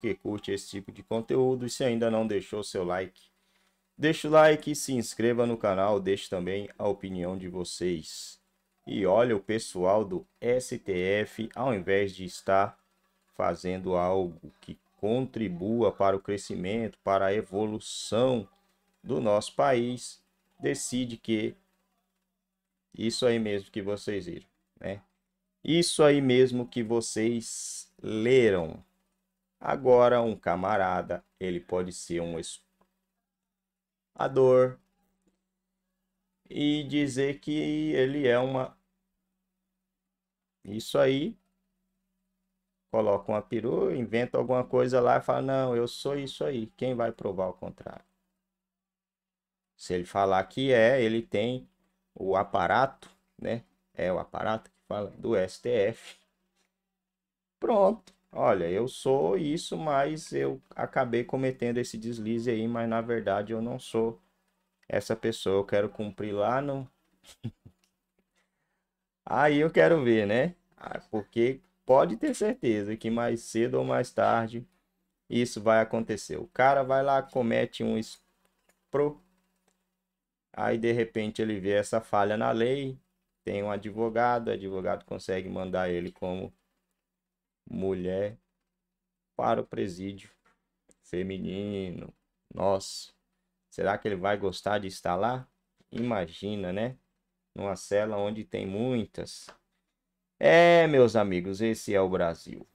que curte esse tipo de conteúdo e se ainda não deixou seu like, deixa o like, se inscreva no canal, deixe também a opinião de vocês. E olha, o pessoal do STF, ao invés de estar fazendo algo que contribua para o crescimento, para a evolução do nosso país, decide que isso aí mesmo que vocês viram, né? Isso aí mesmo que vocês leram Agora, um camarada, ele pode ser um explorador e dizer que ele é uma. Isso aí. Coloca uma peru inventa alguma coisa lá e fala: Não, eu sou isso aí. Quem vai provar o contrário? Se ele falar que é, ele tem o aparato, né? É o aparato que fala do STF. Pronto olha, eu sou isso, mas eu acabei cometendo esse deslize aí, mas na verdade eu não sou essa pessoa, eu quero cumprir lá no. aí eu quero ver, né? Ah, porque pode ter certeza que mais cedo ou mais tarde isso vai acontecer. O cara vai lá, comete um pro aí de repente ele vê essa falha na lei, tem um advogado, o advogado consegue mandar ele como mulher para o presídio feminino. Nossa, será que ele vai gostar de estar lá? Imagina, né? Numa cela onde tem muitas. É, meus amigos, esse é o Brasil.